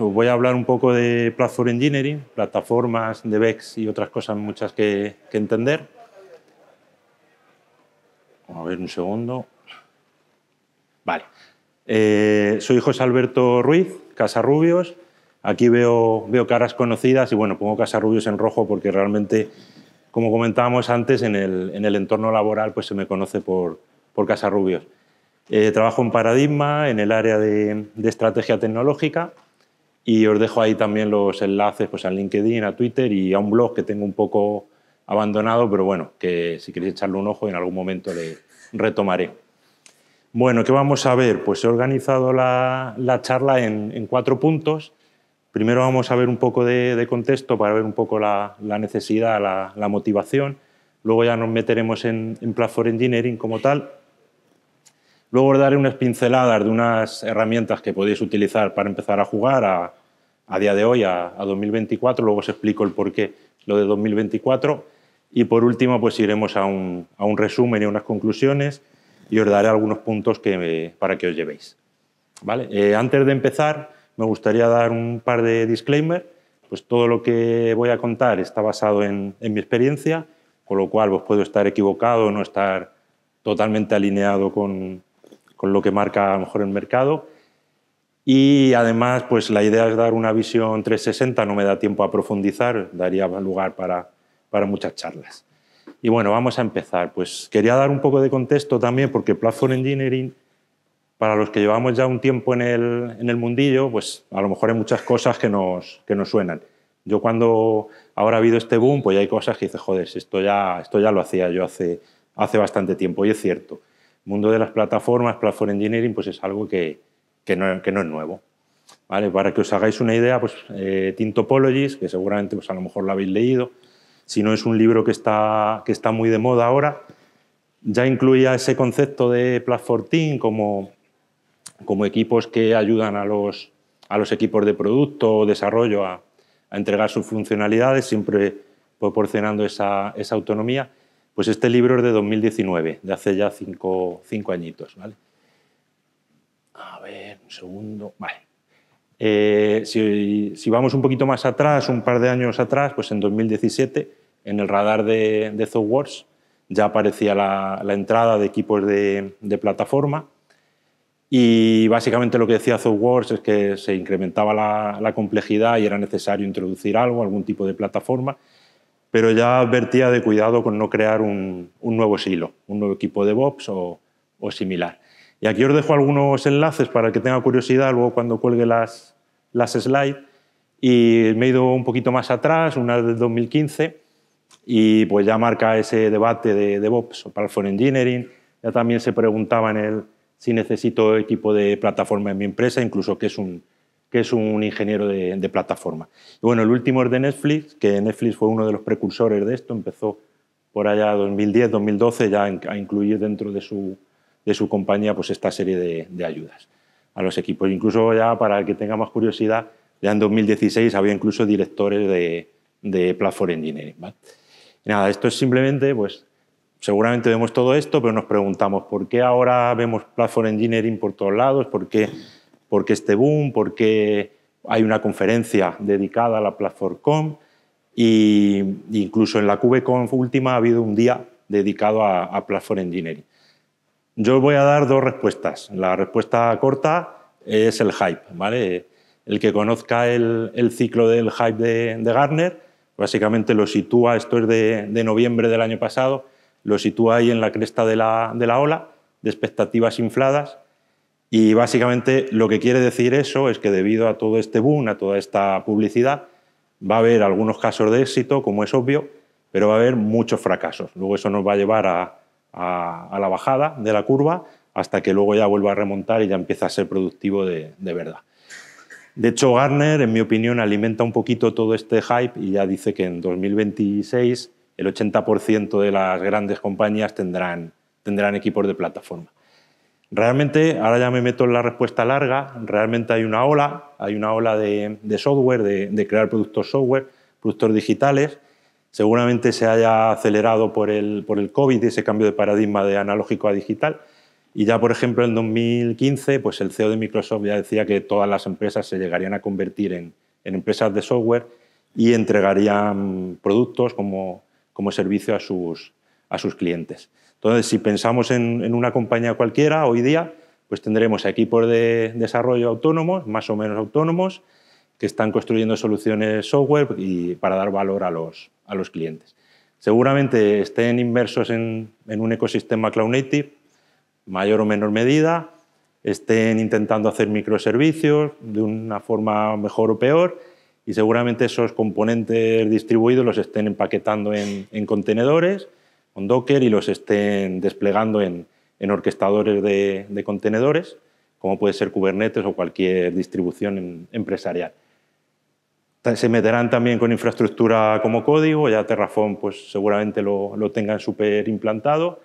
Pues voy a hablar un poco de Platform Engineering, plataformas, DevEx y otras cosas muchas que, entender. A ver un segundo. Vale. Eh, soy José Alberto Ruiz, Rubios. Aquí veo, veo caras conocidas y bueno, pongo Casa Rubios en rojo porque realmente, como comentábamos antes, en el, entorno laboral pues se me conoce por, por Rubios. Eh, trabajo en Paradigma, en el área de estrategia tecnológica y os dejo ahí también los enlaces pues, a LinkedIn, a Twitter y a un blog que tengo un poco abandonado, pero bueno, que si queréis echarle un ojo en algún momento le retomaré. Bueno, ¿qué vamos a ver? Pues he organizado la, charla en, cuatro puntos. Primero vamos a ver un poco de, contexto para ver un poco la, necesidad, la, motivación. Luego ya nos meteremos en Platform Engineering como tal. Luego os daré unas pinceladas de unas herramientas que podéis utilizar para empezar a jugar a, día de hoy, a, 2024. Luego os explico el porqué lo de 2024. Y por último, pues iremos a un, resumen y unas conclusiones y os daré algunos puntos que para que os llevéis. ¿Vale? Eh, antes de empezar, me gustaría dar un par de disclaimers. Pues todo lo que voy a contar está basado en, mi experiencia, con lo cual vos pues puedo estar equivocado, o no estar totalmente alineado con, con lo que marca a lo mejor el mercado. Y además, pues la idea es dar una visión 360, no me da tiempo a profundizar, daría lugar para, muchas charlas. Y bueno, vamos a empezar. Pues quería dar un poco de contexto también, porque Platform Engineering, para los que llevamos ya un tiempo en el, mundillo, pues a lo mejor hay muchas cosas que nos, suenan. Yo cuando ahora ha habido este boom, pues hay cosas que dices, joder, esto ya, esto ya lo hacía yo hace bastante tiempo, y es cierto mundo de las plataformas, Platform Engineering, pues es algo que, que, no, es nuevo. ¿Vale? Para que os hagáis una idea, pues eh, Topologies, que seguramente pues, a lo mejor lo habéis leído, si no es un libro que está, que está muy de moda ahora, ya incluía ese concepto de Platform Team como, equipos que ayudan a los, equipos de producto o desarrollo a, entregar sus funcionalidades, siempre proporcionando esa, autonomía. Pues este libro es de 2019, de hace ya cinco, añitos, A ver, segundo, vale. Eh, si, vamos un poquito más atrás, un par de años atrás, pues en 2017, en el radar de, de Wars, ya aparecía la, entrada de equipos de, plataforma y básicamente lo que decía ThoughtWorks es que se incrementaba la, complejidad y era necesario introducir algo, algún tipo de plataforma pero ya advertía de cuidado con no crear un, nuevo silo, un nuevo equipo de DevOps o, similar. Y aquí os dejo algunos enlaces para el que tenga curiosidad luego cuando cuelgue las, las slides. Y me he ido un poquito más atrás, una del 2015, y pues ya marca ese debate de DevOps o para el for engineering. Ya también se preguntaba en él si necesito equipo de plataforma en mi empresa, incluso que es un, que es un ingeniero de, plataforma. Y bueno, el último es de Netflix, que Netflix fue uno de los precursores de esto, empezó por allá 2010, 2012 ya a incluir dentro de su, de su compañía pues esta serie de, ayudas a los equipos. Incluso ya para el que tenga más curiosidad, ya en 2016 había incluso directores de, de Platform Engineering. nada, esto es simplemente, pues seguramente vemos todo esto, pero nos preguntamos por qué ahora vemos Platform Engineering por todos lados, por qué por qué este boom, por qué hay una conferencia dedicada a la Platform.com Y incluso en la cubeconf última ha habido un día dedicado a, Platform Engineering. Yo voy a dar dos respuestas. La respuesta corta es el hype. ¿vale? El que conozca el, ciclo del hype de, de, Gartner, básicamente lo sitúa, esto es de, noviembre del año pasado, lo sitúa ahí en la cresta de la, de la ola, de expectativas infladas y básicamente lo que quiere decir eso es que debido a todo este boom, a toda esta publicidad, va a haber algunos casos de éxito, como es obvio, pero va a haber muchos fracasos. Luego eso nos va a llevar a, la bajada de la curva hasta que luego ya vuelva a remontar y ya empieza a ser productivo de, verdad. De hecho, Garner, en mi opinión, alimenta un poquito todo este hype y ya dice que en 2026 el 80% de las grandes compañías tendrán equipos de plataforma. Realmente, ahora ya me meto en la respuesta larga, realmente hay una ola, hay una ola de, software, de, crear productos software, productos digitales. Seguramente se haya acelerado por el, por el COVID, ese cambio de paradigma de analógico a digital. Y ya, por ejemplo, en 2015, pues el CEO de Microsoft ya decía que todas las empresas se llegarían a convertir en, empresas de software y entregarían productos como, como servicio a a sus clientes. Entonces, si pensamos en, una compañía cualquiera hoy día, pues tendremos equipos de desarrollo autónomos, más o menos autónomos, que están construyendo soluciones software y para dar valor a los, a los clientes. Seguramente estén inmersos en, un ecosistema cloud native, mayor o menor medida, estén intentando hacer microservicios de una forma mejor o peor, y seguramente esos componentes distribuidos los estén empaquetando en contenedores Docker y los estén desplegando en, en orquestadores de, contenedores, como puede ser Kubernetes o cualquier distribución empresarial. Se meterán también con infraestructura como código, ya Terraform pues, seguramente lo, lo tengan súper implantado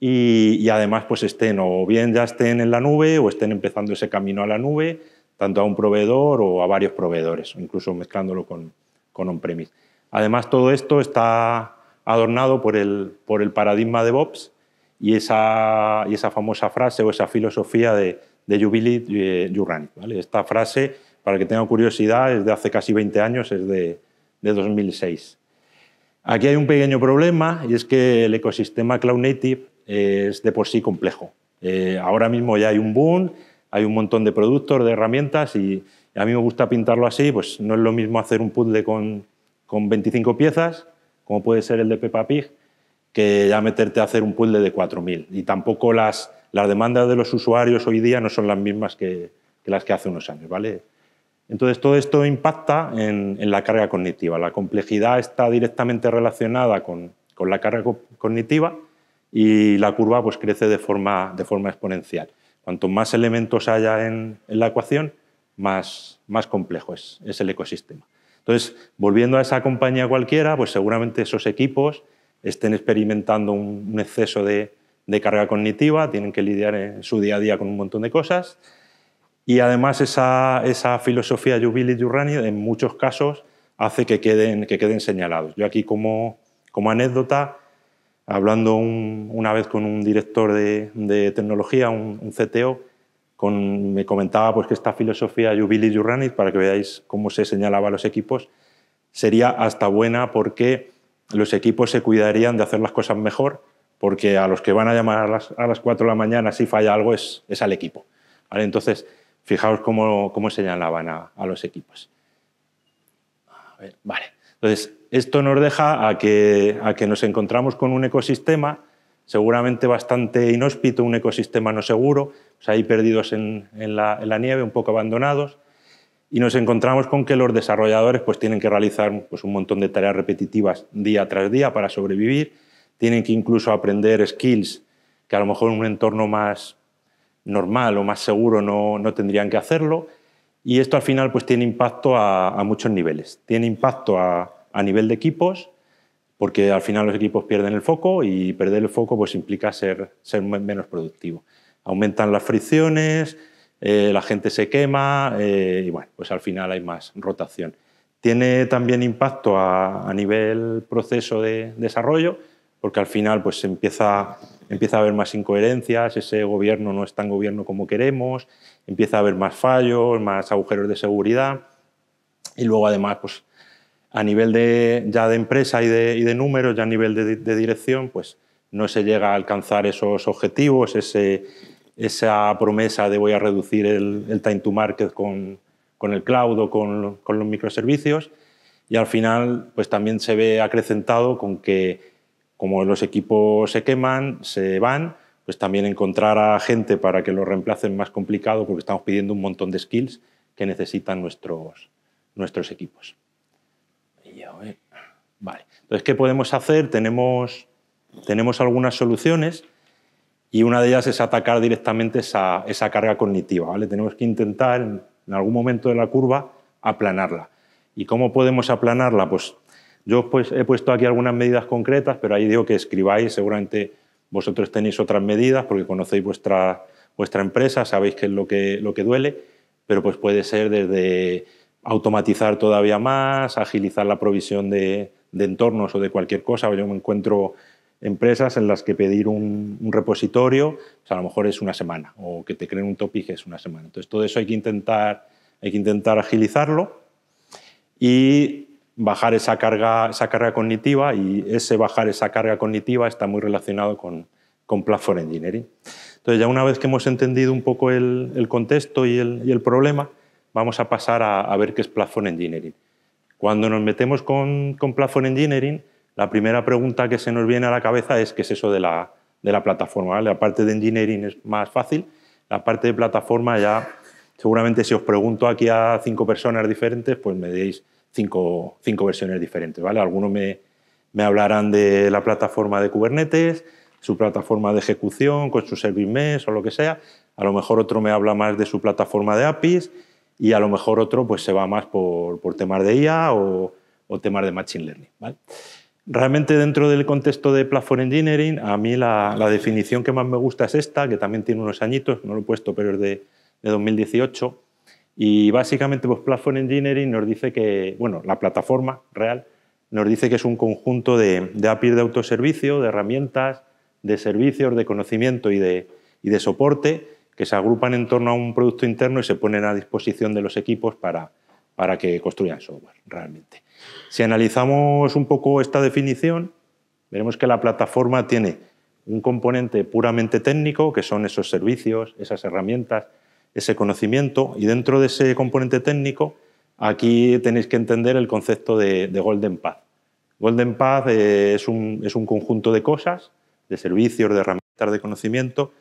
y, además pues, estén o bien ya estén en la nube o estén empezando ese camino a la nube, tanto a un proveedor o a varios proveedores, incluso mezclándolo con, con on-premise. Además, todo esto está adornado por el, por el paradigma de Bobs y esa, y esa famosa frase o esa filosofía de, de Jubilee eh, Jurani. ¿vale? Esta frase, para el que tenga curiosidad, es de hace casi 20 años, es de, de 2006. Aquí hay un pequeño problema y es que el ecosistema Cloud Native eh, es de por sí complejo. Eh, ahora mismo ya hay un boom, hay un montón de productos, de herramientas y a mí me gusta pintarlo así, pues no es lo mismo hacer un puzzle con, con 25 piezas como puede ser el de Peppa Pig, que ya meterte a hacer un puzzle de 4.000. Y tampoco las, las demandas de los usuarios hoy día no son las mismas que, las que hace unos años, ¿vale? Entonces, todo esto impacta en, la carga cognitiva. La complejidad está directamente relacionada con, con la carga cognitiva y la curva pues, crece de forma, de forma exponencial. Cuanto más elementos haya en, en la ecuación, más, más complejo es, es el ecosistema. Entonces, volviendo a esa compañía cualquiera, pues seguramente esos equipos estén experimentando un, exceso de, carga cognitiva, tienen que lidiar en su día a día con un montón de cosas. Y además esa, filosofía jubilee Build en muchos casos hace que queden, que queden señalados. Yo aquí como, anécdota, hablando una vez con un director de, tecnología, un CTO, me comentaba pues, que esta filosofía jubilee y para que veáis cómo se señalaba a los equipos, sería hasta buena porque los equipos se cuidarían de hacer las cosas mejor, porque a los que van a llamar a las, 4 de la mañana si falla algo es, al equipo. Entonces, fijaos cómo, cómo señalaban a, los equipos. vale. Entonces, esto nos deja a que nos encontramos con un ecosistema seguramente bastante inhóspito, un ecosistema no seguro, pues ahí perdidos en, la, nieve, un poco abandonados, y nos encontramos con que los desarrolladores pues, tienen que realizar pues, un montón de tareas repetitivas día tras día para sobrevivir, tienen que incluso aprender skills que a lo mejor en un entorno más normal o más seguro no, tendrían que hacerlo, y esto al final pues, tiene impacto a, muchos niveles. Tiene impacto a nivel de equipos, porque al final los equipos pierden el foco y perder el foco pues implica ser, ser menos productivo. Aumentan las fricciones, eh, la gente se quema eh, y bueno, pues al final hay más rotación. Tiene también impacto a, nivel proceso de desarrollo, porque al final pues empieza, empieza a haber más incoherencias, ese gobierno no es tan gobierno como queremos, empieza a haber más fallos, más agujeros de seguridad y luego además pues a nivel de, ya de empresa y de, números, ya a nivel de, dirección, pues no se llega a alcanzar esos objetivos, esa promesa de voy a reducir el, time to market con, el cloud o con, los microservicios. Y al final, pues también se ve acrecentado con que como los equipos se queman, se van, pues también encontrar a gente para que lo reemplacen más complicado porque estamos pidiendo un montón de skills que necesitan nuestros, nuestros equipos. ¿eh? Entonces, ¿qué podemos hacer? Tenemos, tenemos algunas soluciones y una de ellas es atacar directamente esa, carga cognitiva. ¿vale? Tenemos que intentar en, algún momento de la curva aplanarla. ¿Y cómo podemos aplanarla? Pues yo pues, he puesto aquí algunas medidas concretas, pero ahí digo que escribáis, seguramente vosotros tenéis otras medidas porque conocéis vuestra, vuestra empresa, sabéis qué es lo que, lo que duele, pero pues puede ser desde automatizar todavía más, agilizar la provisión de, entornos o de cualquier cosa. Yo me encuentro empresas en las que pedir un, repositorio, pues, a lo mejor es una semana, o que te creen un topic es una semana. Entonces, todo eso hay que intentar, hay que intentar agilizarlo y bajar esa carga, esa carga cognitiva, y ese bajar esa carga cognitiva está muy relacionado con, Platform Engineering. Entonces, ya una vez que hemos entendido un poco el, contexto y el problema, vamos a pasar a, ver qué es Platform Engineering. Cuando nos metemos con, con, Platform Engineering, la primera pregunta que se nos viene a la cabeza es qué es eso de la, de la plataforma. ¿vale? La parte de Engineering es más fácil, la parte de plataforma ya seguramente si os pregunto aquí a cinco personas diferentes, pues me deis cinco, cinco versiones diferentes. ¿vale? Algunos me, me hablarán de la plataforma de Kubernetes, su plataforma de ejecución con su service mesh o lo que sea. A lo mejor otro me habla más de su plataforma de APIs y a lo mejor otro pues, se va más por, por temas de IA o, o, temas de Machine Learning. ¿vale? Realmente dentro del contexto de Platform Engineering, a mí la, la, definición que más me gusta es esta, que también tiene unos añitos, no lo he puesto, pero es de, de 2018. Y básicamente pues, Platform Engineering nos dice que, bueno, la plataforma real nos dice que es un conjunto de, de APIs de autoservicio, de herramientas, de servicios, de conocimiento y de, y de soporte que se agrupan en torno a un producto interno y se ponen a disposición de los equipos para, que construyan software realmente. Si analizamos un poco esta definición, veremos que la plataforma tiene un componente puramente técnico, que son esos servicios, esas herramientas, ese conocimiento, y dentro de ese componente técnico, aquí tenéis que entender el concepto de, Golden Path. Golden Path eh, es un, es un conjunto de cosas, de servicios, de herramientas, de conocimiento,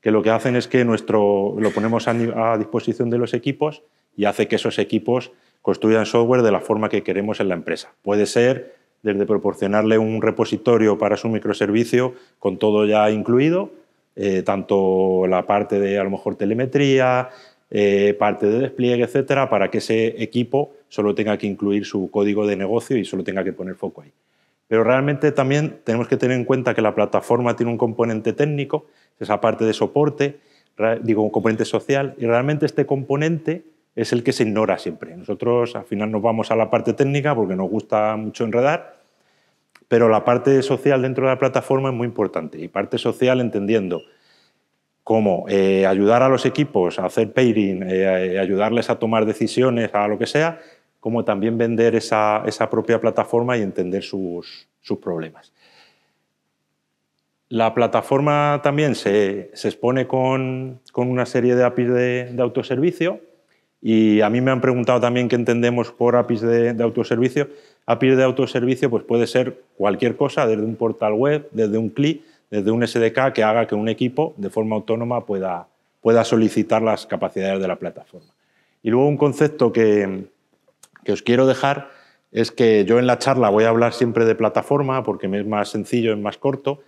que lo que hacen es que nuestro, lo ponemos a, disposición de los equipos y hace que esos equipos construyan software de la forma que queremos en la empresa. Puede ser desde proporcionarle un repositorio para su microservicio con todo ya incluido, eh, tanto la parte de a lo mejor telemetría, eh, parte de despliegue, etcétera, para que ese equipo solo tenga que incluir su código de negocio y solo tenga que poner foco ahí. Pero realmente también tenemos que tener en cuenta que la plataforma tiene un componente técnico esa parte de soporte, digo, componente social, y realmente este componente es el que se ignora siempre. Nosotros al final nos vamos a la parte técnica porque nos gusta mucho enredar, pero la parte social dentro de la plataforma es muy importante. Y parte social entendiendo cómo eh, ayudar a los equipos a hacer pairing, eh, eh, ayudarles a tomar decisiones, a lo que sea, como también vender esa, propia plataforma y entender sus problemas. La plataforma también se, expone con, una serie de APIs de, autoservicio y a mí me han preguntado también qué entendemos por APIs de, autoservicio. APIs de autoservicio pues puede ser cualquier cosa, desde un portal web, desde un CLI, desde un SDK que haga que un equipo de forma autónoma pueda, solicitar las capacidades de la plataforma. Y luego un concepto que, os quiero dejar es que yo en la charla voy a hablar siempre de plataforma porque me es más sencillo, es más corto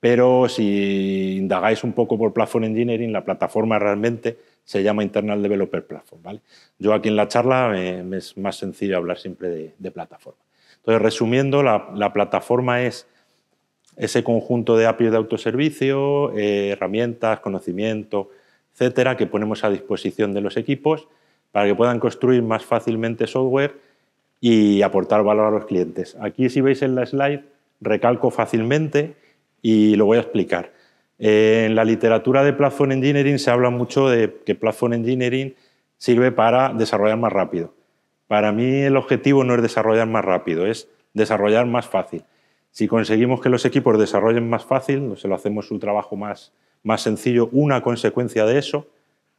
pero si indagáis un poco por Platform Engineering, la plataforma realmente se llama Internal Developer Platform. ¿vale? Yo aquí en la charla eh, me, es más sencillo hablar siempre de, plataforma. Entonces, resumiendo, la, plataforma es ese conjunto de APIs de autoservicio, eh, herramientas, conocimiento, etcétera, que ponemos a disposición de los equipos para que puedan construir más fácilmente software y aportar valor a los clientes. Aquí, si veis en la slide, recalco fácilmente y lo voy a explicar. Eh, en la literatura de Platform Engineering se habla mucho de que Platform Engineering sirve para desarrollar más rápido. Para mí el objetivo no es desarrollar más rápido, es desarrollar más fácil. Si conseguimos que los equipos desarrollen más fácil, pues, se lo hacemos su trabajo más, más sencillo, una consecuencia de eso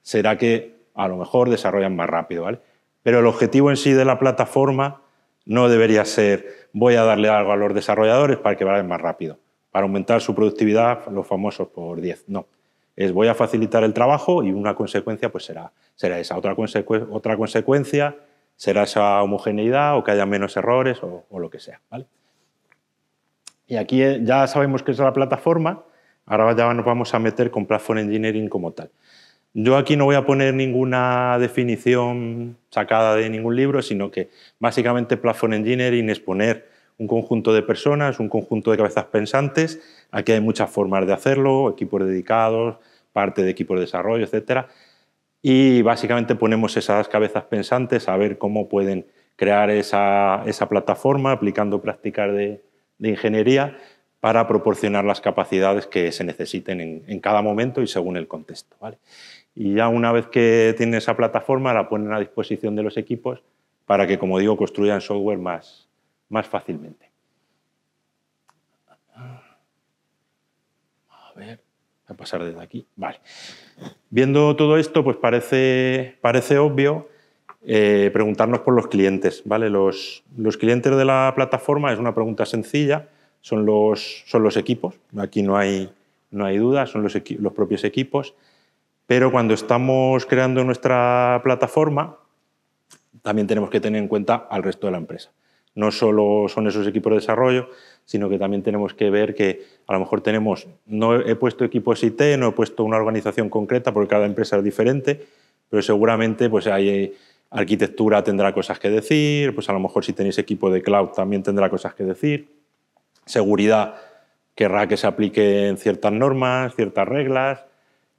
será que a lo mejor desarrollan más rápido. ¿vale? Pero el objetivo en sí de la plataforma no debería ser voy a darle algo a los desarrolladores para que vayan más rápido para aumentar su productividad, los famosos por 10. No, es voy a facilitar el trabajo y una consecuencia pues será, será esa. Otra, otra consecuencia será esa homogeneidad o que haya menos errores o, lo que sea. ¿vale? Y aquí eh, ya sabemos que es la plataforma, ahora ya nos vamos a meter con Platform Engineering como tal. Yo aquí no voy a poner ninguna definición sacada de ningún libro, sino que básicamente Platform Engineering es poner un conjunto de personas, un conjunto de cabezas pensantes. Aquí hay muchas formas de hacerlo, equipos dedicados, parte de equipos de desarrollo, etc. Y básicamente ponemos esas cabezas pensantes a ver cómo pueden crear esa, plataforma aplicando prácticas de, ingeniería para proporcionar las capacidades que se necesiten en, cada momento y según el contexto. ¿vale? Y ya una vez que tienen esa plataforma la ponen a disposición de los equipos para que, como digo, construyan software más, más fácilmente. A ver, voy a pasar desde aquí. Vale. Viendo todo esto, pues parece, parece obvio eh, preguntarnos por los clientes. ¿vale? Los, los, clientes de la plataforma es una pregunta sencilla, son los, son los equipos, aquí no hay, no hay duda, son los, los propios equipos, pero cuando estamos creando nuestra plataforma, también tenemos que tener en cuenta al resto de la empresa no solo son esos equipos de desarrollo, sino que también tenemos que ver que a lo mejor tenemos, no he puesto equipos IT, no he puesto una organización concreta porque cada empresa es diferente, pero seguramente pues hay eh, arquitectura tendrá cosas que decir, pues a lo mejor si tenéis equipo de cloud también tendrá cosas que decir, seguridad querrá que se apliquen ciertas normas, ciertas reglas,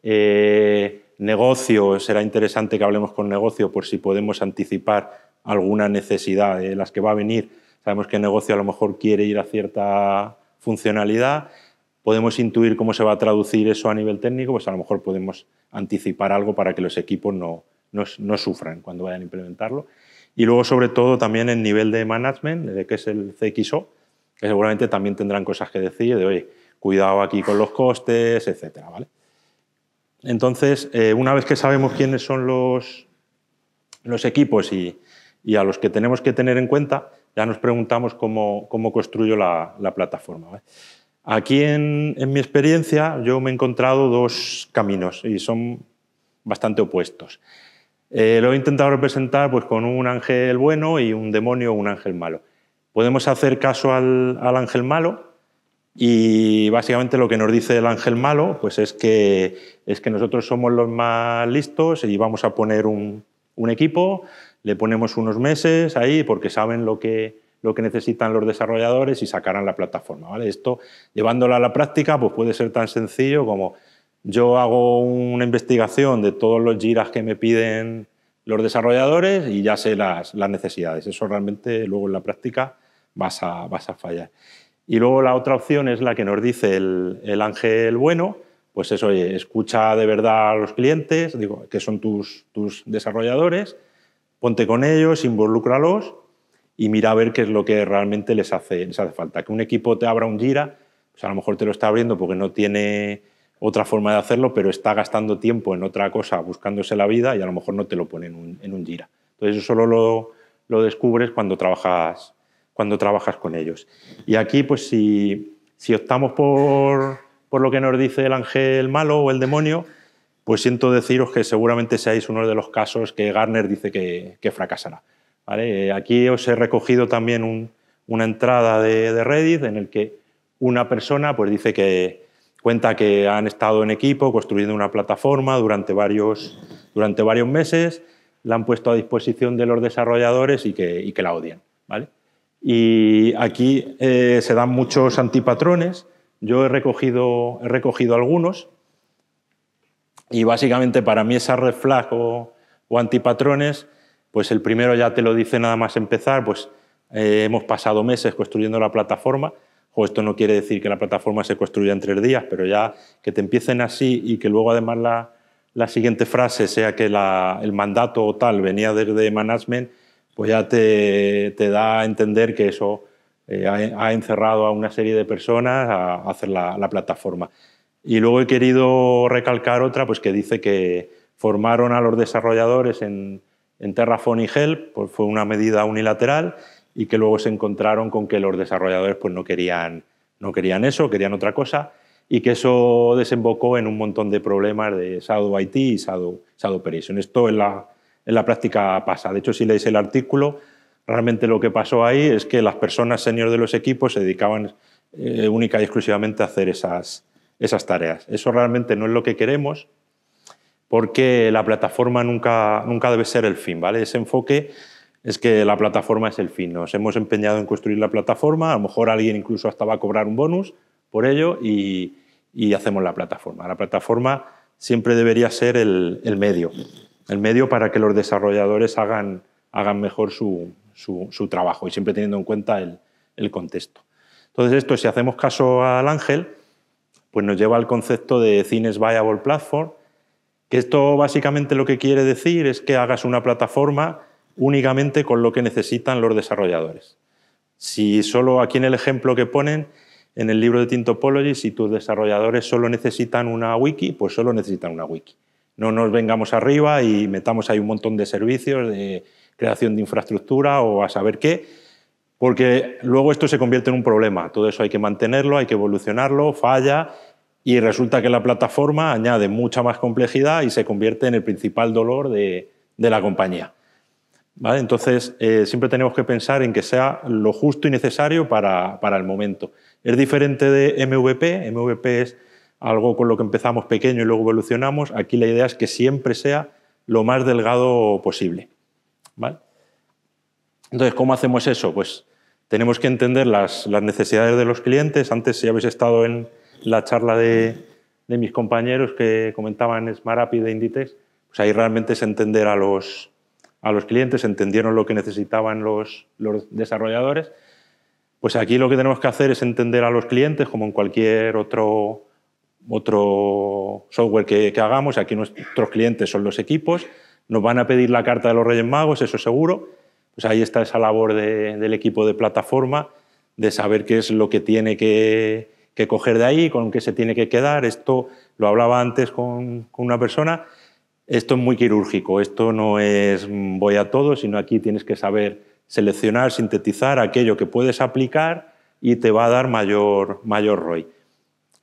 eh, negocio, será interesante que hablemos con negocio por si podemos anticipar alguna necesidad de las que va a venir. Sabemos que el negocio a lo mejor quiere ir a cierta funcionalidad, podemos intuir cómo se va a traducir eso a nivel técnico, pues a lo mejor podemos anticipar algo para que los equipos no, sufran cuando vayan a implementarlo. Y luego, sobre todo, también el nivel de management, que es el CXO, que seguramente también tendrán cosas que decir de, oye, cuidado aquí con los costes, etc. ¿vale? Entonces, eh, una vez que sabemos quiénes son los, los equipos y, y a los que tenemos que tener en cuenta, ya nos preguntamos cómo, cómo construyo la, plataforma. Aquí, en, mi experiencia, yo me he encontrado dos caminos y son bastante opuestos. Eh, lo he intentado representar pues, con un ángel bueno y un demonio o un ángel malo. Podemos hacer caso al, ángel malo, y básicamente lo que nos dice el ángel malo pues es, que, es que nosotros somos los más listos y vamos a poner un, un equipo le ponemos unos meses ahí porque saben lo que, lo que necesitan los desarrolladores y sacarán la plataforma. ¿vale? Esto, llevándola a la práctica, pues puede ser tan sencillo como yo hago una investigación de todos los giras que me piden los desarrolladores y ya sé las, necesidades. Eso realmente luego en la práctica vas a, fallar. Y luego la otra opción es la que nos dice el, ángel bueno, pues eso, oye, escucha de verdad a los clientes, digo, que son tus, tus desarrolladores, ponte con ellos, involúcralos y mira a ver qué es lo que realmente les hace, falta. Que un equipo te abra un gira, pues a lo mejor te lo está abriendo porque no tiene otra forma de hacerlo, pero está gastando tiempo en otra cosa, buscándose la vida y a lo mejor no te lo pone en un, gira. Entonces eso solo lo, descubres cuando trabajas, cuando trabajas con ellos. Y aquí, pues si, si optamos por, por lo que nos dice el ángel malo o el demonio, pues siento deciros que seguramente seáis uno de los casos que Garner dice que, fracasará. Eh, aquí os he recogido también una entrada de, Reddit en el que una persona pues, dice que cuenta que han estado en equipo construyendo una plataforma durante varios, durante varios meses, la han puesto a disposición de los desarrolladores y que, la odian. Y aquí eh, se dan muchos antipatrones. Yo he recogido, he recogido algunos. Y básicamente para mí esa red o, antipatrones, pues el primero ya te lo dice nada más empezar, pues eh, hemos pasado meses construyendo la plataforma, o esto no quiere decir que la plataforma se construya en tres días, pero ya que te empiecen así y que luego además la, la siguiente frase sea que el mandato o tal venía desde management, pues ya te, da a entender que eso eh, ha, encerrado a una serie de personas a, hacer la, la plataforma. Y luego he querido recalcar otra pues, que dice que formaron a los desarrolladores en, en Terraform y Help, pues fue una medida unilateral y que luego se encontraron con que los desarrolladores pues, no, querían, no querían eso, querían otra cosa y que eso desembocó en un montón de problemas de Sado IT y Shadow, Shadow Operation. Esto en la, en la práctica pasa. De hecho, si leéis el artículo, realmente lo que pasó ahí es que las personas senior de los equipos se dedicaban eh, única y exclusivamente a hacer esas, esas tareas. Eso realmente no es lo que queremos porque la plataforma nunca, nunca debe ser el fin, ¿vale? Ese enfoque es que la plataforma es el fin. Nos hemos empeñado en construir la plataforma, a lo mejor alguien incluso hasta va a cobrar un bonus por ello y, hacemos la plataforma. La plataforma siempre debería ser el, medio, el medio para que los desarrolladores hagan, hagan mejor su, trabajo y siempre teniendo en cuenta el, el contexto. Entonces esto, si hacemos caso al ángel, pues nos lleva al concepto de Cines Viable Platform, que esto básicamente lo que quiere decir es que hagas una plataforma únicamente con lo que necesitan los desarrolladores. Si solo aquí en el ejemplo que ponen en el libro de Tintopology, si tus desarrolladores solo necesitan una wiki, pues solo necesitan una wiki. No nos vengamos arriba y metamos ahí un montón de servicios de creación de infraestructura o a saber qué, porque luego esto se convierte en un problema. Todo eso hay que mantenerlo, hay que evolucionarlo, falla y resulta que la plataforma añade mucha más complejidad y se convierte en el principal dolor de, la compañía. Entonces, eh, siempre tenemos que pensar en que sea lo justo y necesario para, para, el momento. Es diferente de MVP, MVP es algo con lo que empezamos pequeño y luego evolucionamos, aquí la idea es que siempre sea lo más delgado posible. Entonces, ¿cómo hacemos eso? Pues tenemos que entender las, necesidades de los clientes. Antes, si habéis estado en la charla de, mis compañeros que comentaban SmartApp y de Inditex, pues ahí realmente es entender a los, a los clientes, entendieron lo que necesitaban los, los desarrolladores. Pues aquí lo que tenemos que hacer es entender a los clientes como en cualquier otro, otro software que, que, hagamos. Aquí nuestros clientes son los equipos. Nos van a pedir la carta de los Reyes Magos, eso seguro. Pues ahí está esa labor del equipo de plataforma, de saber qué es lo que tiene que, coger de ahí, con qué se tiene que quedar. Esto lo hablaba antes con, una persona. Esto es muy quirúrgico, esto no es mm, voy a todo, sino aquí tienes que saber seleccionar, sintetizar aquello que puedes aplicar y te va a dar mayor, mayor ROI.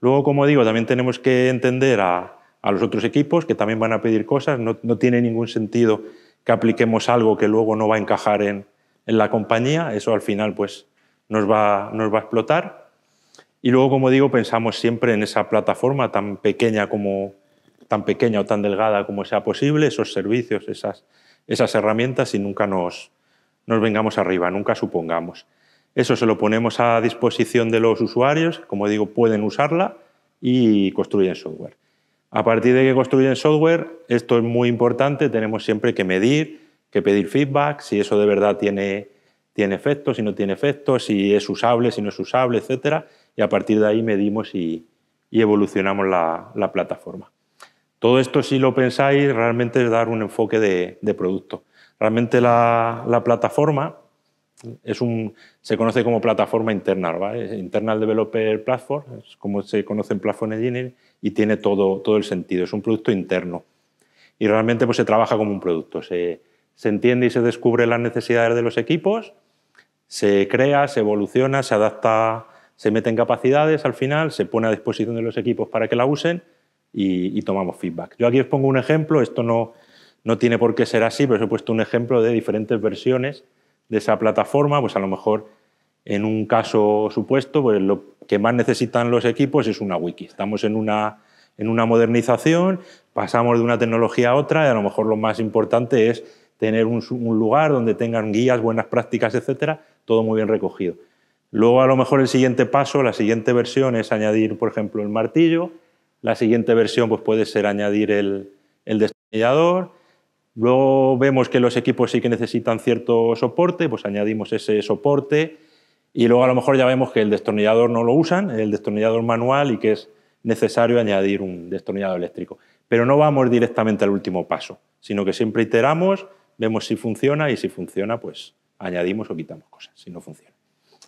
Luego, como digo, también tenemos que entender a, los otros equipos que también van a pedir cosas, no tiene ningún sentido que apliquemos algo que luego no va a encajar en, la compañía, eso al final pues, nos, va, nos va a explotar. Y luego, como digo, pensamos siempre en esa plataforma tan pequeña, como, tan pequeña o tan delgada como sea posible, esos servicios, esas, esas herramientas y nunca nos, nos vengamos arriba, nunca supongamos. Eso se lo ponemos a disposición de los usuarios, como digo, pueden usarla y construyen software. A partir de que construyen software, esto es muy importante, tenemos siempre que medir, que pedir feedback, si eso de verdad tiene, tiene efecto, si no tiene efecto, si es usable, si no es usable, etc. Y a partir de ahí medimos y, evolucionamos la, plataforma. Todo esto, si lo pensáis, realmente es dar un enfoque de, producto. Realmente la plataforma es un, se conoce como plataforma interna, ¿vale? Internal Developer Platform, es como se conoce en Platform Engineering, y tiene todo, todo el sentido. Es un producto interno. Y realmente pues, se trabaja como un producto. Se, se entiende y se descubre las necesidades de los equipos, se crea, se evoluciona, se adapta, se mete en capacidades al final, se pone a disposición de los equipos para que la usen y, tomamos feedback. Yo aquí os pongo un ejemplo, esto no, no tiene por qué ser así, pero os he puesto un ejemplo de diferentes versiones de esa plataforma, pues a lo mejor en un caso supuesto, pues lo que más necesitan los equipos es una wiki. Estamos en una, en una modernización, pasamos de una tecnología a otra y a lo mejor lo más importante es tener un, lugar donde tengan guías, buenas prácticas, etcétera, todo muy bien recogido. Luego a lo mejor el siguiente paso, la siguiente versión es añadir, por ejemplo, el martillo. La siguiente versión pues, puede ser añadir el, el destornillador Luego vemos que los equipos sí que necesitan cierto soporte, pues añadimos ese soporte y luego a lo mejor ya vemos que el destornillador no lo usan, el destornillador manual y que es necesario añadir un destornillador eléctrico. Pero no vamos directamente al último paso, sino que siempre iteramos, vemos si funciona y si funciona, pues añadimos o quitamos cosas, si no funciona.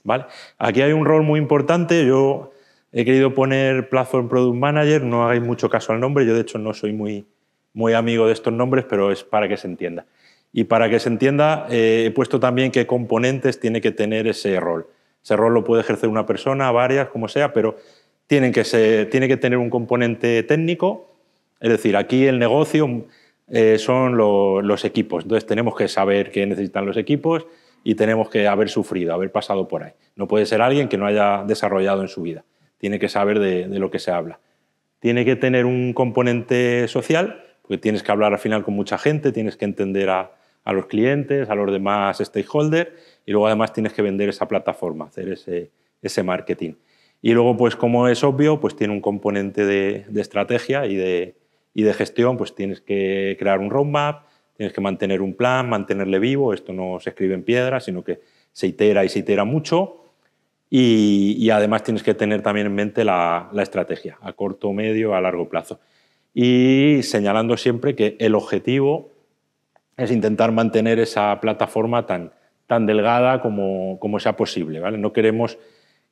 ¿Vale? Aquí hay un rol muy importante, yo he querido poner Platform Product Manager, no hagáis mucho caso al nombre, yo de hecho no soy muy muy amigo de estos nombres, pero es para que se entienda. Y para que se entienda, eh, he puesto también qué componentes tiene que tener ese rol. Ese rol lo puede ejercer una persona, varias, como sea, pero tienen que tiene que tener un componente técnico. Es decir, aquí el negocio eh, son los equipos. Entonces tenemos que saber qué necesitan los equipos y tenemos que haber sufrido, haber pasado por ahí. No puede ser alguien que no haya desarrollado en su vida. Tiene que saber de, de lo que se habla. Tiene que tener un componente social porque tienes que hablar al final con mucha gente, tienes que entender a, a los clientes, a los demás stakeholders, y luego además tienes que vender esa plataforma, hacer ese, ese marketing. Y luego, pues como es obvio, pues tiene un componente de, de estrategia y de, y de, gestión, pues tienes que crear un roadmap, tienes que mantener un plan, mantenerle vivo, esto no se escribe en piedra, sino que se itera y se itera mucho. Y, y además tienes que tener también en mente la, la estrategia, a corto, medio, a largo plazo y señalando siempre que el objetivo es intentar mantener esa plataforma tan, delgada como, sea posible. No queremos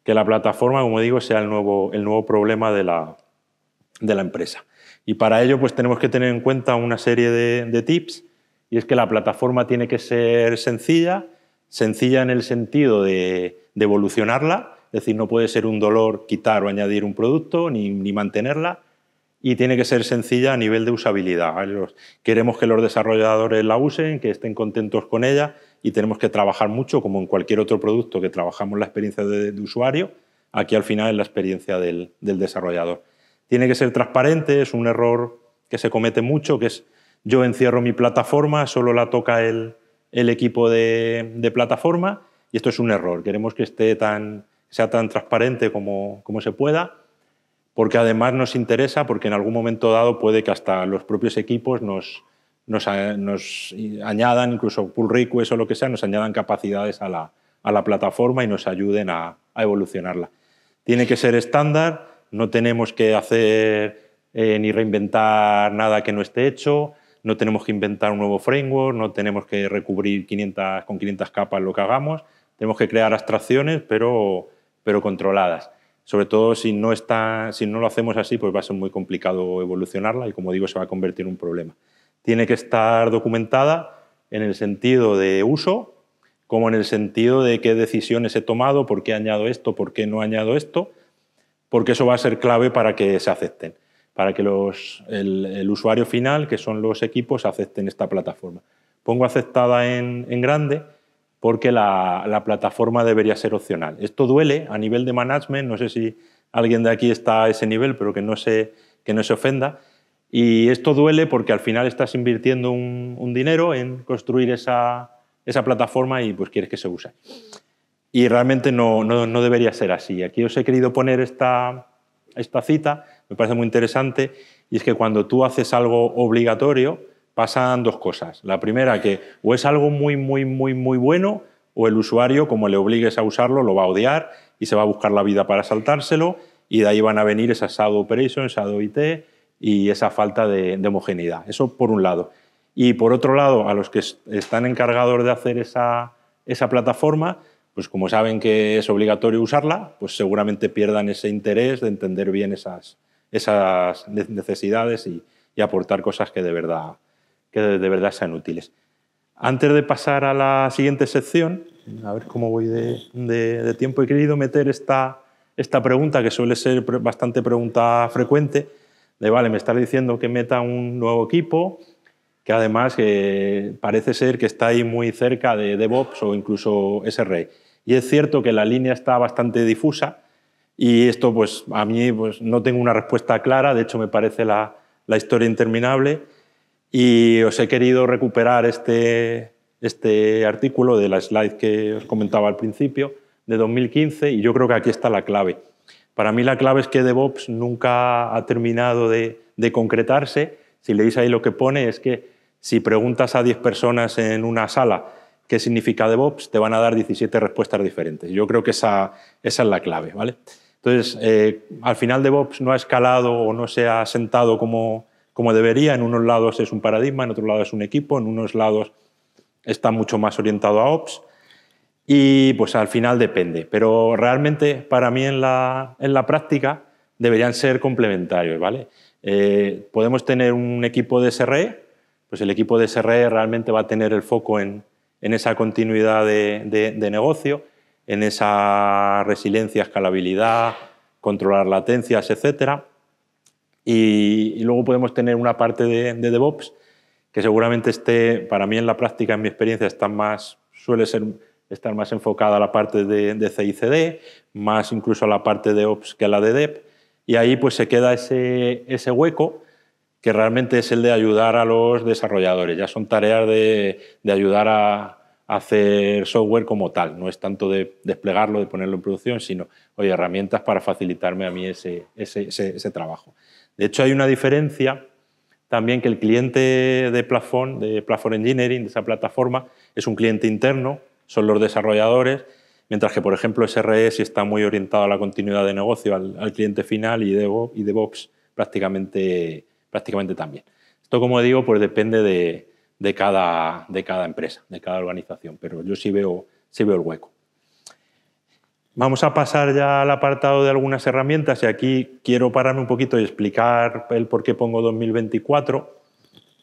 que la plataforma, como digo, sea el nuevo, problema de la, empresa. Y para ello pues, tenemos que tener en cuenta una serie de, tips, y es que la plataforma tiene que ser sencilla, sencilla en el sentido de, de evolucionarla, es decir, no puede ser un dolor quitar o añadir un producto ni mantenerla, y tiene que ser sencilla a nivel de usabilidad. Queremos que los desarrolladores la usen, que estén contentos con ella y tenemos que trabajar mucho, como en cualquier otro producto que trabajamos la experiencia de, usuario, aquí al final es la experiencia del, desarrollador. Tiene que ser transparente, es un error que se comete mucho, que es yo encierro mi plataforma, solo la toca el, equipo de, plataforma y esto es un error. Queremos que esté tan, sea tan transparente como se pueda porque además nos interesa, porque en algún momento dado puede que hasta los propios equipos nos, eh, añadan, incluso pull requests o lo que sea, nos añadan capacidades a la, plataforma y nos ayuden a, evolucionarla. Tiene que ser estándar, no tenemos que hacer eh, ni reinventar nada que no esté hecho, no tenemos que inventar un nuevo framework, no tenemos que recubrir 500, con 500 capas lo que hagamos, tenemos que crear abstracciones, pero, pero controladas sobre todo si no, lo hacemos así, pues va a ser muy complicado evolucionarla y, como digo, se va a convertir en un problema. Tiene que estar documentada en el sentido de uso, como en el sentido de qué decisiones he tomado, por qué añado esto, por qué no añado esto, porque eso va a ser clave para que se acepten, para que el, usuario final, que son los equipos, acepten esta plataforma. Pongo aceptada en grande porque la, plataforma debería ser opcional. Esto duele a nivel de management, no sé si alguien de aquí está a ese nivel, pero que no se, que no se ofenda. Y esto duele porque al final estás invirtiendo un, dinero en construir esa, plataforma y pues quieres que se use. Y realmente no, debería ser así. Aquí os he querido poner esta cita, me parece muy interesante, y es que cuando tú haces algo obligatorio, pasan dos cosas. La primera, que o es algo muy, muy, muy, muy bueno, o el usuario, como le obligues a usarlo, lo va a odiar y se va a buscar la vida para saltárselo, y de ahí van a venir esas shadow operations, shadow IT y esa falta de, homogeneidad. Eso por un lado. Y por otro lado, a los que están encargados de hacer esa, plataforma, pues como saben que es obligatorio usarla, pues seguramente pierdan ese interés de entender bien esas, esas necesidades y aportar cosas que de verdad que de verdad sean útiles. Antes de pasar a la siguiente sección, a ver cómo voy de, tiempo, he querido meter esta, esta pregunta, que suele ser bastante pregunta frecuente, de, vale, me estás diciendo que meta un nuevo equipo, que además eh, parece ser que está ahí muy cerca de DevOps o incluso SRE. Y es cierto que la línea está bastante difusa y esto, pues, a mí pues, no tengo una respuesta clara, de hecho me parece la, la historia interminable y os he querido recuperar este, este artículo de la slide que os comentaba al principio, de 2015, y yo creo que aquí está la clave. Para mí la clave es que DevOps nunca ha terminado de, concretarse. Si leéis ahí lo que pone es que si preguntas a 10 personas en una sala qué significa DevOps, te van a dar 17 respuestas diferentes. Yo creo que esa, esa es la clave. ¿vale? Entonces, eh, al final DevOps no ha escalado o no se ha sentado como, como debería. En unos lados es un paradigma, en otros lados es un equipo, en unos lados está mucho más orientado a Ops. Y pues al final depende. Pero realmente para mí en la, en la práctica deberían ser complementarios. ¿vale? Eh, podemos tener un equipo de SRE, pues el equipo de SRE realmente va a tener el foco en, en esa continuidad de, de, de negocio, en esa resiliencia, escalabilidad, controlar latencias, etcétera y, luego podemos tener una parte de, DevOps que seguramente esté, para mí en la práctica, en mi experiencia, está más, suele ser, estar más enfocada a la parte de, de CICD, más incluso a la parte de Ops que a la de Dev. Y ahí pues se queda ese, ese hueco que realmente es el de ayudar a los desarrolladores. Ya son tareas de, de ayudar a, hacer software como tal. No es tanto de desplegarlo, de ponerlo en producción, sino, oye, herramientas para facilitarme a mí ese, ese, ese trabajo. De hecho, hay una diferencia también que el cliente de Platform, de Platform Engineering, de esa plataforma, es un cliente interno, son los desarrolladores, mientras que, por ejemplo, SRS e está muy orientado a la continuidad de negocio, al, cliente final y, y DevOps prácticamente, prácticamente también. Esto, como digo, pues depende de, cada, empresa, de cada organización, pero yo sí veo, sí veo el hueco. Vamos a pasar ya al apartado de algunas herramientas y aquí quiero pararme un poquito y explicar el por qué pongo 2024.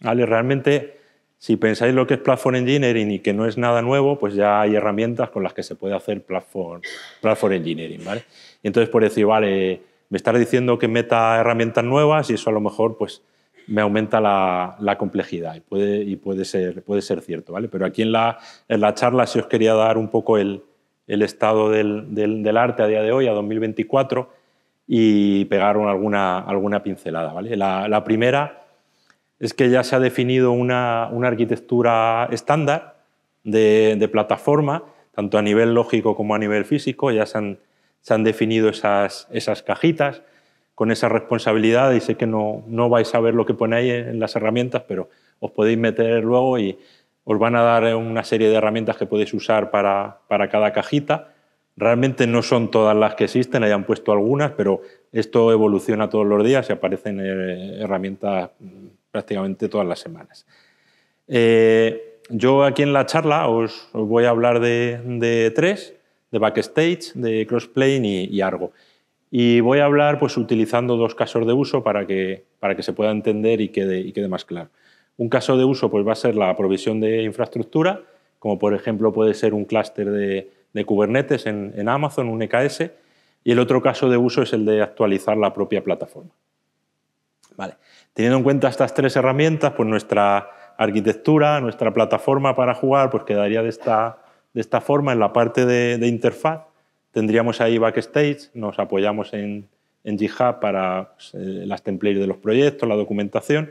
¿Vale? Realmente, si pensáis lo que es Platform Engineering y que no es nada nuevo, pues ya hay herramientas con las que se puede hacer Platform, platform Engineering. ¿vale? entonces, por decir, vale, me estás diciendo que meta herramientas nuevas y eso a lo mejor pues, me aumenta la, complejidad y puede, y puede, ser, puede ser cierto. ¿vale? Pero aquí en la, en la charla si os quería dar un poco el el estado del, arte a día de hoy, a 2024, y pegaron alguna, alguna pincelada. ¿vale? La, primera es que ya se ha definido una, una arquitectura estándar de, plataforma, tanto a nivel lógico como a nivel físico, ya se han, se han definido esas, esas cajitas con esa responsabilidad y sé que no, no vais a ver lo que pone ahí en las herramientas, pero os podéis meter luego y os van a dar eh, una serie de herramientas que podéis usar para, cada cajita. Realmente no son todas las que existen, hayan puesto algunas, pero esto evoluciona todos los días y aparecen eh, herramientas mm, prácticamente todas las semanas. Eh, yo aquí en la charla os, voy a hablar de, tres, de Backstage, de Crossplane y, y, Argo. Y voy a hablar pues, utilizando dos casos de uso para que, para que se pueda entender y quede, y quede más claro. Un caso de uso pues, va a ser la provisión de infraestructura, como por ejemplo puede ser un clúster de, Kubernetes en, Amazon, un EKS, y el otro caso de uso es el de actualizar la propia plataforma. Teniendo en cuenta estas tres herramientas, pues nuestra arquitectura, nuestra plataforma para jugar, pues quedaría de esta, de esta forma en la parte de, interfaz. Tendríamos ahí backstage, nos apoyamos en, en GitHub para eh, las templates de los proyectos, la documentación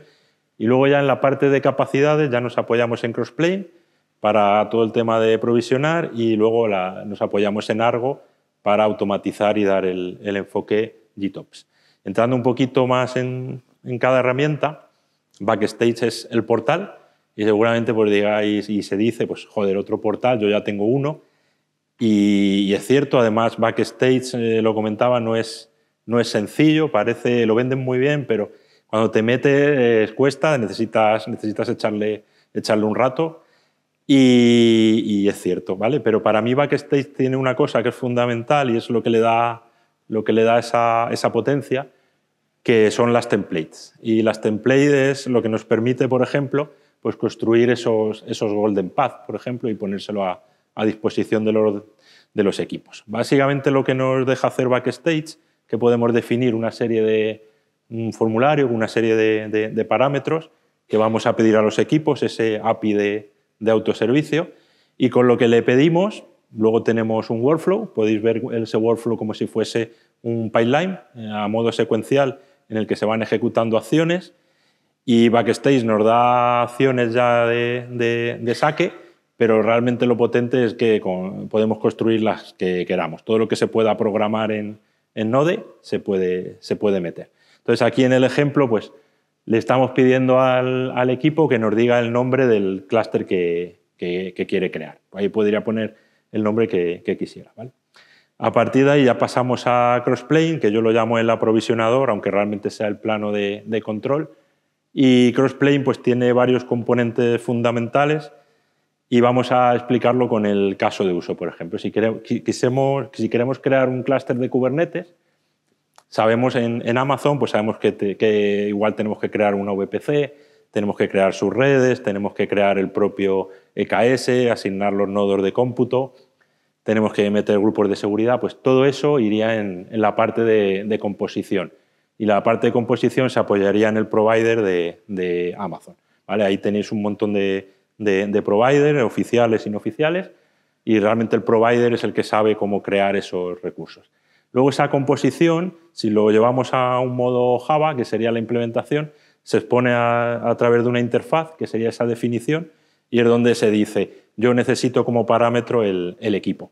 y luego ya en la parte de capacidades ya nos apoyamos en Crossplane para todo el tema de provisionar y luego nos apoyamos en Argo para automatizar y dar el, enfoque GitOps Entrando un poquito más en, cada herramienta, Backstage es el portal y seguramente pues digáis y se dice, pues joder, otro portal, yo ya tengo uno. Y, es cierto, además Backstage, eh, lo comentaba, no es, no es sencillo, parece, lo venden muy bien, pero cuando te metes cuesta, necesitas, necesitas echarle, echarle un rato y, es cierto, ¿vale? Pero para mí Backstage tiene una cosa que es fundamental y es lo que le da, lo que le da esa, potencia, que son las templates. Y las templates es lo que nos permite, por ejemplo, pues construir esos, esos Golden Path, por ejemplo, y ponérselo a, disposición de los, de los equipos. Básicamente lo que nos deja hacer backstage, que podemos definir una serie de, un formulario con una serie de, parámetros que vamos a pedir a los equipos, ese API de, autoservicio, y con lo que le pedimos, luego tenemos un workflow, podéis ver ese workflow como si fuese un pipeline eh, a modo secuencial en el que se van ejecutando acciones y Backstage nos da acciones ya de, saque, pero realmente lo potente es que podemos construir las que queramos. Todo lo que se pueda programar en, en Node se puede, se puede meter. Entonces aquí en el ejemplo, pues le estamos pidiendo al, equipo que nos diga el nombre del clúster que, quiere crear. Ahí podría poner el nombre que, quisiera. A partir de ahí ya pasamos a Crossplane, que yo lo llamo el aprovisionador, aunque realmente sea el plano de, control. Y Crossplane pues, tiene varios componentes fundamentales y vamos a explicarlo con el caso de uso, por ejemplo. Si si queremos crear un clúster de Kubernetes, Sabemos en, Amazon, pues sabemos que, igual tenemos que crear una VPC, tenemos que crear sus redes, tenemos que crear el propio EKS, asignar los nodos de cómputo, tenemos que meter grupos de seguridad, pues todo eso iría en, la parte de, composición. Y la parte de composición se apoyaría en el provider de, Amazon. ¿vale? Ahí tenéis un montón de, de, de providers, oficiales y no oficiales, y realmente el provider es el que sabe cómo crear esos recursos. Luego esa composición, si lo llevamos a un modo Java, que sería la implementación, se expone a, través de una interfaz, que sería esa definición, y es donde se dice, yo necesito como parámetro el, equipo,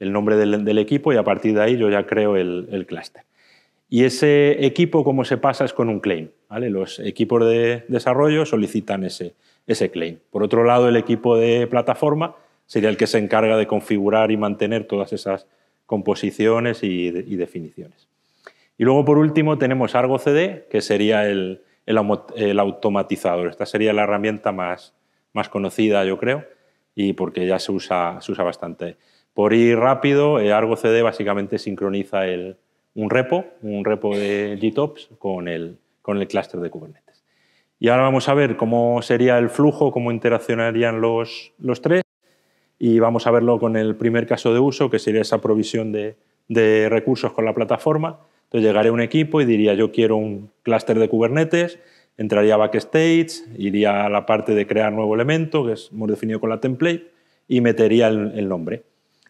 el nombre del, equipo, y a partir de ahí yo ya creo el, clúster. Y ese equipo, como se pasa, es con un claim. ¿vale? Los equipos de desarrollo solicitan ese, ese claim. Por otro lado, el equipo de plataforma sería el que se encarga de configurar y mantener todas esas composiciones y, definiciones. Y luego, por último, tenemos Argo CD, que sería el, automatizador. Esta sería la herramienta más, más, conocida, yo creo, y porque ya se usa, se usa bastante. Por ir rápido, eh, Argo CD básicamente sincroniza un repo, un repo de GitOps con el, con el clúster de Kubernetes. Y ahora vamos a ver cómo sería el flujo, cómo interaccionarían los, los tres y vamos a verlo con el primer caso de uso, que sería esa provisión de, recursos con la plataforma. Entonces llegaré un equipo y diría yo quiero un clúster de Kubernetes, entraría a backstage, iría a la parte de crear nuevo elemento, que es, hemos definido con la template, y metería el, nombre.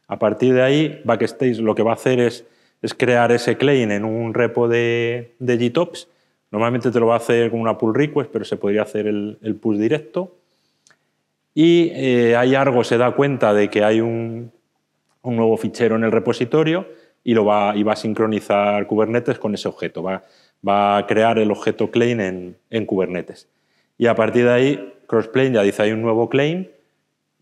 A partir de ahí, backstage lo que va a hacer es, es crear ese claim en un repo de, GitOps Normalmente te lo va a hacer con una pull request, pero se podría hacer el, el push directo y eh, ahí Argo se da cuenta de que hay un, nuevo fichero en el repositorio y, lo va, va a sincronizar Kubernetes con ese objeto, va, va a crear el objeto claim en, Kubernetes. Y a partir de ahí, Crossplane ya dice, hay un nuevo claim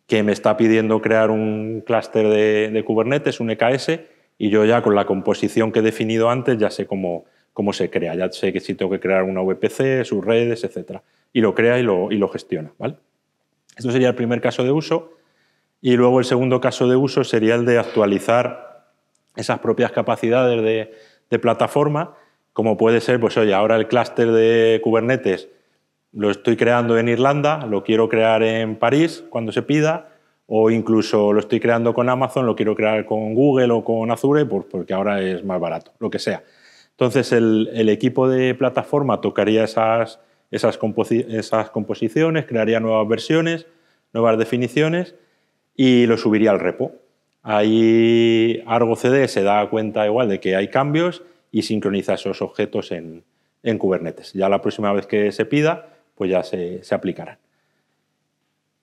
que me está pidiendo crear un clúster de, Kubernetes, un EKS, y yo ya con la composición que he definido antes ya sé cómo, se crea, ya sé que si tengo que crear una VPC, sus redes, etc. Y lo crea y lo, y lo gestiona. ¿vale? Esto sería el primer caso de uso. Y luego el segundo caso de uso sería el de actualizar esas propias capacidades de, plataforma, como puede ser, pues oye, ahora el clúster de Kubernetes lo estoy creando en Irlanda, lo quiero crear en París cuando se pida, o incluso lo estoy creando con Amazon, lo quiero crear con Google o con Azure, porque ahora es más barato, lo que sea. Entonces el equipo de plataforma tocaría esas esas, composiciones, crearía nuevas versiones, nuevas definiciones y lo subiría al repo. Ahí Argo CD se da cuenta igual de que hay cambios y sincroniza esos objetos en, en Kubernetes. Ya la próxima vez que se pida, pues ya se, se aplicarán.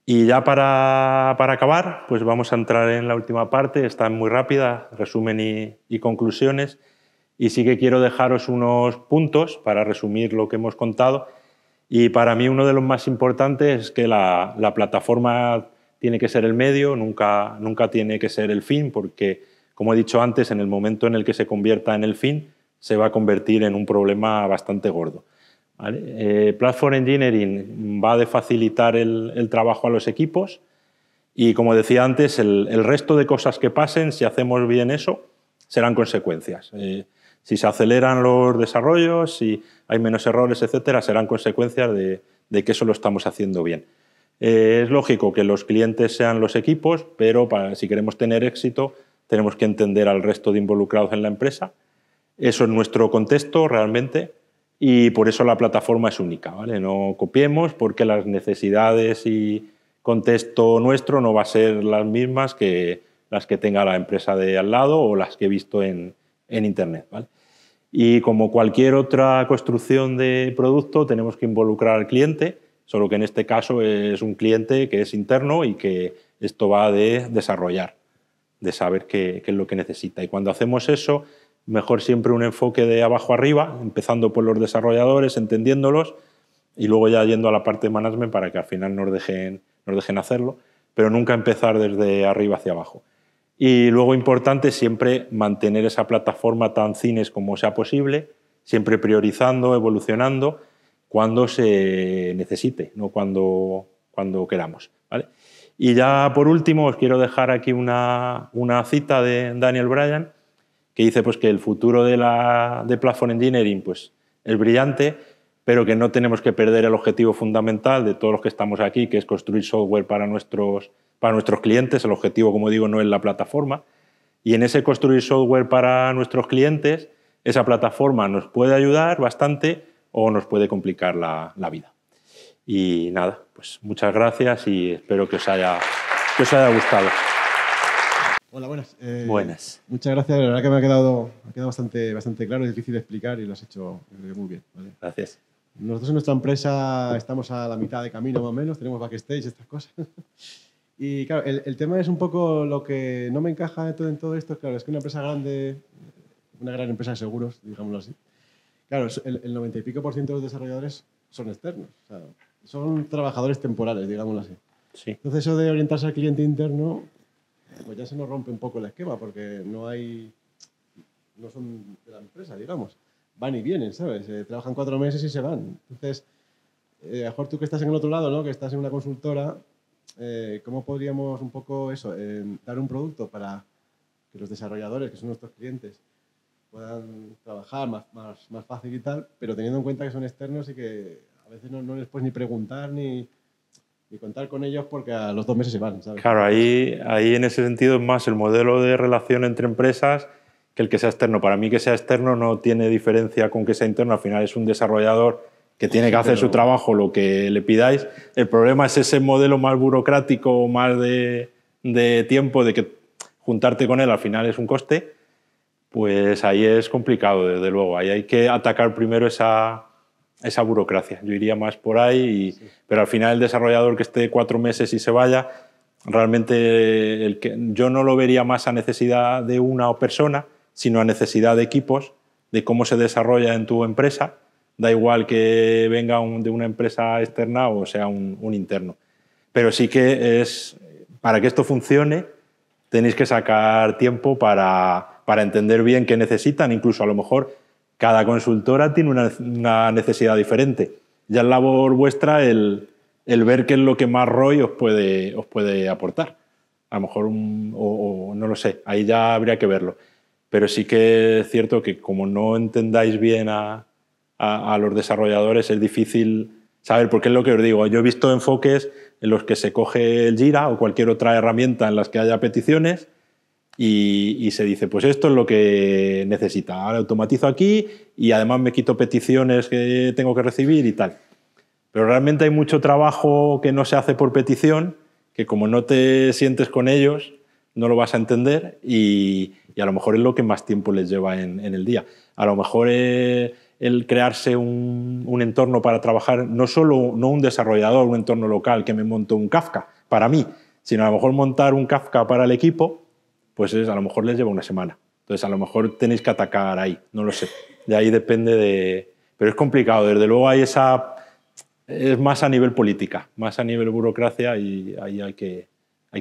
Y ya para, acabar, pues vamos a entrar en la última parte, está muy rápida, resumen y conclusiones. Y sí que quiero dejaros unos puntos para resumir lo que hemos contado y para mí uno de los más importantes es que la, plataforma tiene que ser el medio, nunca, nunca tiene que ser el fin, porque, como he dicho antes, en el momento en el que se convierta en el fin, se va a convertir en un problema bastante gordo. Eh, Platform Engineering va a facilitar el, trabajo a los equipos y, como decía antes, el, resto de cosas que pasen, si hacemos bien eso, serán consecuencias. Eh, si se aceleran los desarrollos, si hay menos errores, etcétera, serán consecuencias de, que eso lo estamos haciendo bien. Eh, es lógico que los clientes sean los equipos, pero si queremos tener éxito, tenemos que entender al resto de involucrados en la empresa. Eso es nuestro contexto realmente y por eso la plataforma es única. ¿vale? No copiemos porque las necesidades y contexto nuestro no va a ser las mismas que las que tenga la empresa de al lado o las que he visto en, en Internet. ¿vale? Y como cualquier otra construcción de producto, tenemos que involucrar al cliente, solo que en este caso es un cliente que es interno y que esto va de desarrollar, de saber qué, es lo que necesita. Y cuando hacemos eso, mejor siempre un enfoque de abajo arriba, empezando por los desarrolladores, entendiéndolos y luego ya yendo a la parte de management para que al final nos dejen, nos dejen hacerlo, pero nunca empezar desde arriba hacia abajo. Y luego importante siempre mantener esa plataforma tan cines como sea posible, siempre priorizando, evolucionando, cuando se necesite, no cuando, cuando queramos. ¿vale? Y ya por último os quiero dejar aquí una, una cita de Daniel Bryan, que dice pues, que el futuro de, la, de Platform Engineering pues, es brillante, pero que no tenemos que perder el objetivo fundamental de todos los que estamos aquí, que es construir software para nuestros para nuestros clientes. El objetivo, como digo, no es la plataforma. Y en ese construir software para nuestros clientes, esa plataforma nos puede ayudar bastante o nos puede complicar la, vida. Y nada, pues muchas gracias y espero que os haya, que os haya gustado. Hola, buenas. Eh, buenas. Muchas gracias. La verdad que me ha quedado, ha quedado bastante, bastante claro, es difícil de explicar y lo has hecho muy bien. Gracias. Nosotros en nuestra empresa estamos a la mitad de camino más o menos, tenemos backstage, estas cosas. Y claro, el, el, tema es un poco lo que no me encaja en todo, en todo esto. Claro, es que una empresa grande, una gran empresa de seguros, digámoslo así, claro, el, noventa y pico por ciento de los desarrolladores son externos. son trabajadores temporales, digámoslo así. Entonces, eso de orientarse al cliente interno, pues ya se nos rompe un poco el esquema, porque no hay. no son de la empresa, digamos. Van y vienen, ¿sabes? Eh, trabajan cuatro meses y se van. Entonces, eh, a lo mejor tú que estás en el otro lado, ¿no? Que estás en una consultora, eh, ¿cómo podríamos un poco eso, eh, dar un producto para que los desarrolladores, que son nuestros clientes, puedan trabajar más, más, más fácil y tal, pero teniendo en cuenta que son externos y que a veces no, les puedes ni preguntar ni, contar con ellos porque a los dos meses se van. Claro, ahí, ahí en ese sentido es más el modelo de relación entre empresas que el que sea externo. Para mí que sea externo no tiene diferencia con que sea interno. Al final es un desarrollador que tiene que hacer su trabajo lo que le pidáis. El problema es ese modelo más burocrático, más de, tiempo, de que juntarte con él al final es un coste, pues ahí es complicado, desde luego. Ahí hay que atacar primero esa, burocracia. Yo iría más por ahí, pero al final el desarrollador que esté cuatro meses y se vaya, realmente el que, yo no lo vería más a necesidad de una persona, sino a necesidad de equipos, de cómo se desarrolla en tu empresa Da igual que venga de una empresa externa o sea un, interno. Pero sí que es, para que esto funcione, tenéis que sacar tiempo para, entender bien qué necesitan. Incluso a lo mejor cada consultora tiene una, necesidad diferente. Ya es labor vuestra el, ver qué es lo que más ROI os puede, os puede aportar. A lo mejor, no lo sé, ahí ya habría que verlo. Pero sí que es cierto que como no entendáis bien a, a, los desarrolladores es difícil saber, porque es lo que os digo. Yo he visto enfoques en los que se coge el Jira o cualquier otra herramienta en las que haya peticiones y, se dice, pues esto es lo que necesita. Ahora automatizo aquí y además me quito peticiones que tengo que recibir y tal. Pero realmente hay mucho trabajo que no se hace por petición, que como no te sientes con ellos, no lo vas a entender y, a lo mejor es lo que más tiempo les lleva en, el día. A lo mejor... Eh, el crearse un, entorno para trabajar, no solo no un desarrollador, un entorno local que me monte un Kafka para mí, sino a lo mejor montar un Kafka para el equipo, pues es, a lo mejor les lleva una semana. Entonces a lo mejor tenéis que atacar ahí, no lo sé. De ahí depende de... Pero es complicado, desde luego hay esa... Es más a nivel política, más a nivel burocracia y ahí hay que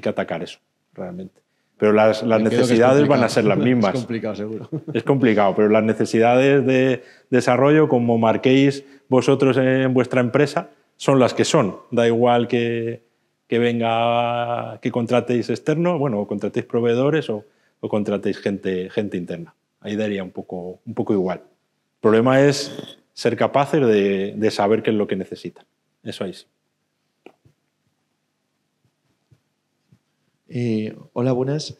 atacar eso, realmente pero las, necesidades van a ser las mismas. Es complicado, seguro. Es complicado, pero las necesidades de desarrollo, como marquéis vosotros en vuestra empresa, son las que son. Da igual que, que venga, que contratéis externo, bueno, o contratéis proveedores o, o, contratéis gente, gente interna. Ahí daría un poco, un poco igual. El problema es ser capaces de, de saber qué es lo que necesitan. Eso es Eh, hola, buenas.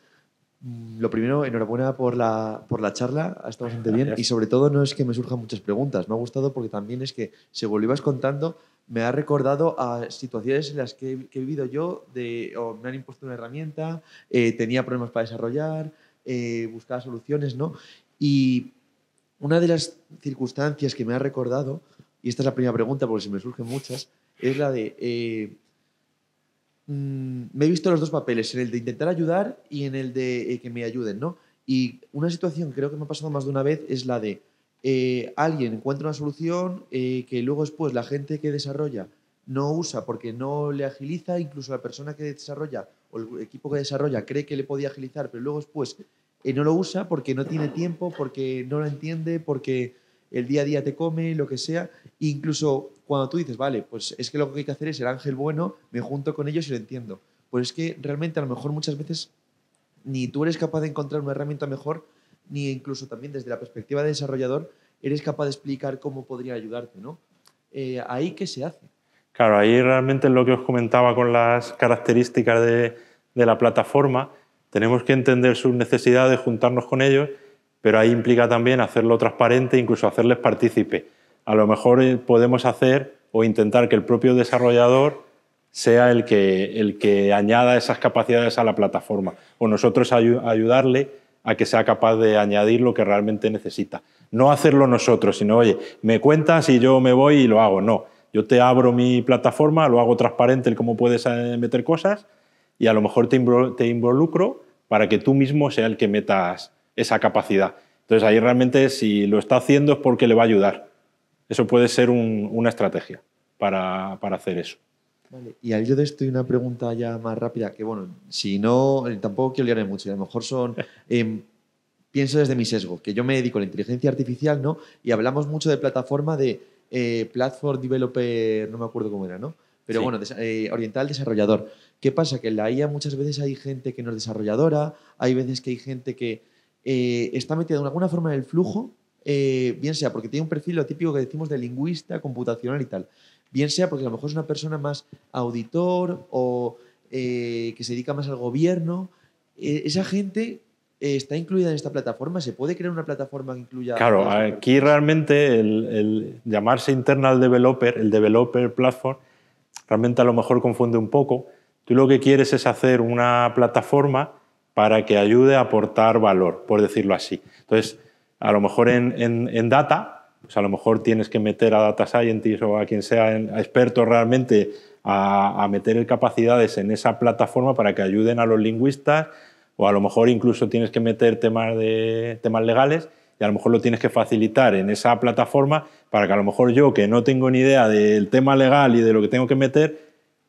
Mm, lo primero, enhorabuena por la, por la charla, ha estado bastante bien y sobre todo no es que me surjan muchas preguntas, me ha gustado porque también es que, según lo ibas contando, me ha recordado a situaciones en las que he, vivido yo, de, o me han impuesto una herramienta, eh, tenía problemas para desarrollar, eh, buscaba soluciones, ¿no? Y una de las circunstancias que me ha recordado, y esta es la primera pregunta porque se me surgen muchas, es la de... Mm, me he visto los dos papeles, en el de intentar ayudar y en el de eh, que me ayuden, ¿no? Y una situación que creo que me ha pasado más de una vez es la de eh, alguien encuentra una solución eh, que luego después la gente que desarrolla no usa porque no le agiliza, incluso la persona que desarrolla o el equipo que desarrolla cree que le podía agilizar, pero luego después no lo usa porque no tiene tiempo, porque no lo entiende, porque el día a día te come, lo que sea. incluso cuando tú dices, vale, pues es que lo que hay que hacer es el ángel bueno, me junto con ellos y lo entiendo. Pues es que realmente a lo mejor muchas veces ni tú eres capaz de encontrar una herramienta mejor, ni incluso también desde la perspectiva de desarrollador eres capaz de explicar cómo podría ayudarte, ¿no? Eh, ¿Ahí qué se hace? Claro, ahí realmente lo que os comentaba con las características de, la plataforma, tenemos que entender sus necesidades, juntarnos con ellos, pero ahí implica también hacerlo transparente, incluso hacerles partícipe a lo mejor eh, podemos hacer o intentar que el propio desarrollador sea el que, añada esas capacidades a la plataforma o nosotros ayudarle a que sea capaz de añadir lo que realmente necesita. No hacerlo nosotros, sino, oye, me cuentas y yo me voy y lo hago. No, yo te abro mi plataforma, lo hago transparente el cómo puedes eh, meter cosas y a lo mejor te involucro para que tú mismo sea el que metas esa capacidad. Entonces ahí realmente si lo está haciendo es porque le va a ayudar eso puede ser una estrategia para, hacer eso. Vale. Y al yo de esto, una pregunta ya más rápida, que bueno, si no, eh, tampoco quiero liarme mucho, a lo mejor son... Em, pienso desde mi sesgo, que yo me dedico a la inteligencia artificial, ¿no? Y hablamos mucho de plataforma de eh, Platform Developer, no me acuerdo cómo era, ¿no? Pero bueno, eh, oriental desarrollador. ¿Qué pasa? Que en la IA muchas veces hay gente que no es desarrolladora, hay veces que hay gente que está metida de alguna forma en el flujo, eh, bien sea porque tiene un perfil lo típico que decimos de lingüista computacional y tal, bien sea porque a lo mejor es una persona más auditor o eh, que se dedica más al gobierno, eh, esa gente está incluida en esta plataforma? ¿Se puede crear una plataforma que incluya... Claro, aquí realmente el, llamarse internal developer, el developer platform, realmente a lo mejor confunde un poco. Tú lo que quieres es hacer una plataforma para que ayude a aportar valor, por decirlo así. Entonces, a lo mejor en, en, data, pues a lo mejor tienes que meter a data scientists o a quien sea experto realmente a, a meter capacidades en esa plataforma para que ayuden a los lingüistas o a lo mejor incluso tienes que meter temas, de, temas legales y a lo mejor lo tienes que facilitar en esa plataforma para que a lo mejor yo, que no tengo ni idea del tema legal y de lo que tengo que meter,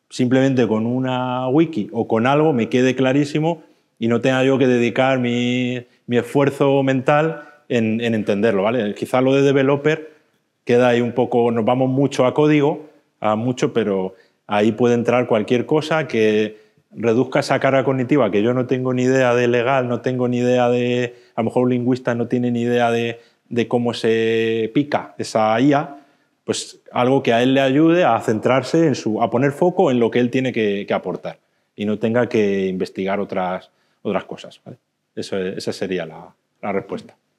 simplemente con una wiki o con algo me quede clarísimo y no tenga yo que dedicar mi, mi esfuerzo mental en, entenderlo, ¿vale? Quizá lo de developer queda ahí un poco, nos vamos mucho a código, a mucho, pero ahí puede entrar cualquier cosa que reduzca esa carga cognitiva, que yo no tengo ni idea de legal, no tengo ni idea de, a lo mejor un lingüista no tiene ni idea de, cómo se pica esa IA, pues algo que a él le ayude a centrarse en su, a poner foco en lo que él tiene que, aportar y no tenga que investigar otras, otras cosas. ¿vale? Eso, esa sería la respuesta.